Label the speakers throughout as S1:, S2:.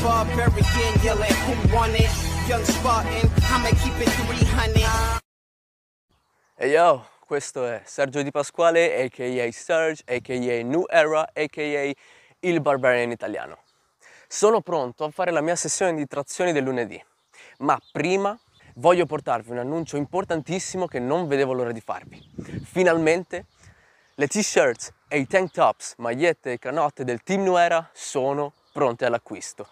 S1: above, burying, yelling, who won it? Young Spartan, I'ma keep it 300. Hey yo, questo è Sergio Di Pasquale, a.k.a. Serge, a.k.a. New Era, a.k.a. Il Barbarian Italiano. Sono pronto a fare la mia sessione di trazioni del lunedì, ma prima voglio portarvi un annuncio importantissimo che non vedevo l'ora di farvi. Finalmente le t shirts e i tank tops, magliette e canotte del Team Nuera sono pronte all'acquisto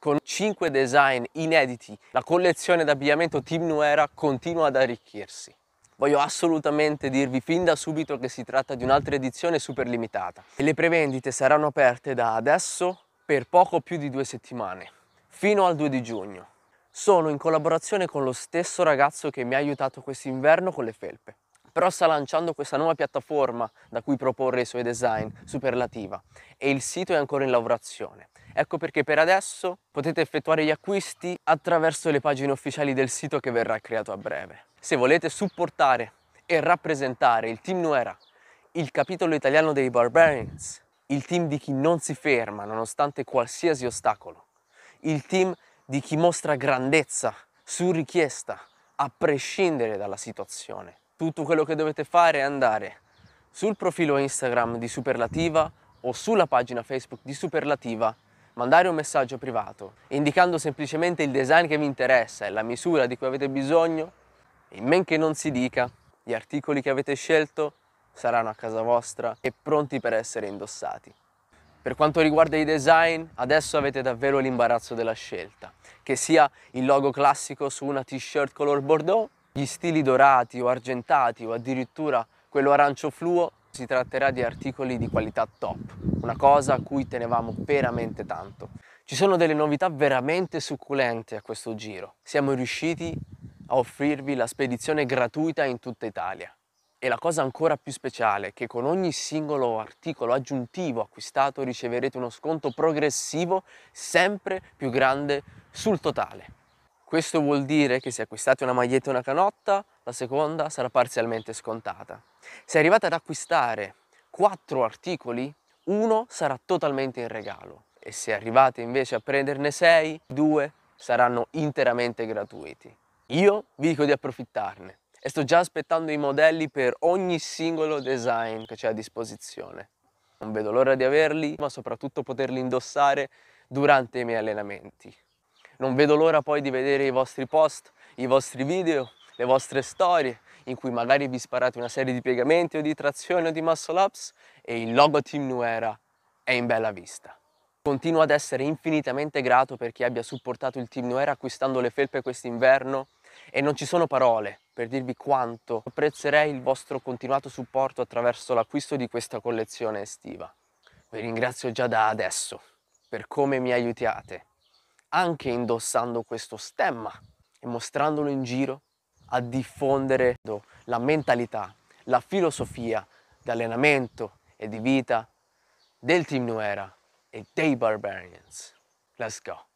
S1: con 5 design inediti, la collezione d'abbigliamento Team Nuera continua ad arricchirsi. Voglio assolutamente dirvi fin da subito che si tratta di un'altra edizione super limitata e le prevendite saranno aperte da adesso per poco più di due settimane, fino al 2 di giugno. Sono in collaborazione con lo stesso ragazzo che mi ha aiutato quest'inverno con le felpe però sta lanciando questa nuova piattaforma da cui proporre i suoi design, Superlativa, e il sito è ancora in lavorazione. Ecco perché per adesso potete effettuare gli acquisti attraverso le pagine ufficiali del sito che verrà creato a breve. Se volete supportare e rappresentare il team Nuera, il capitolo italiano dei Barbarians, il team di chi non si ferma nonostante qualsiasi ostacolo, il team di chi mostra grandezza su richiesta, a prescindere dalla situazione. Tutto quello che dovete fare è andare sul profilo Instagram di Superlativa o sulla pagina Facebook di Superlativa mandare un messaggio privato indicando semplicemente il design che vi interessa e la misura di cui avete bisogno, in men che non si dica, gli articoli che avete scelto saranno a casa vostra e pronti per essere indossati. Per quanto riguarda i design, adesso avete davvero l'imbarazzo della scelta, che sia il logo classico su una t-shirt color bordeaux, gli stili dorati o argentati o addirittura quello arancio fluo si tratterà di articoli di qualità top, una cosa a cui tenevamo veramente tanto. Ci sono delle novità veramente succulente a questo giro. Siamo riusciti a offrirvi la spedizione gratuita in tutta Italia. E la cosa ancora più speciale è che con ogni singolo articolo aggiuntivo acquistato riceverete uno sconto progressivo sempre più grande sul totale. Questo vuol dire che se acquistate una maglietta e una canotta la seconda sarà parzialmente scontata. Se arrivate ad acquistare quattro articoli, uno sarà totalmente in regalo e se arrivate invece a prenderne sei, due saranno interamente gratuiti. Io vi dico di approfittarne e sto già aspettando i modelli per ogni singolo design che c'è a disposizione. Non vedo l'ora di averli, ma soprattutto poterli indossare durante i miei allenamenti. Non vedo l'ora poi di vedere i vostri post, i vostri video le vostre storie in cui magari vi sparate una serie di piegamenti o di trazione o di muscle ups e il logo Team Nuera è in bella vista. Continuo ad essere infinitamente grato per chi abbia supportato il Team Nuera acquistando le felpe quest'inverno e non ci sono parole per dirvi quanto apprezzerei il vostro continuato supporto attraverso l'acquisto di questa collezione estiva. Vi ringrazio già da adesso per come mi aiutiate, anche indossando questo stemma e mostrandolo in giro a diffondere la mentalità, la filosofia di allenamento e di vita del Team Nuera e dei Barbarians. Let's go!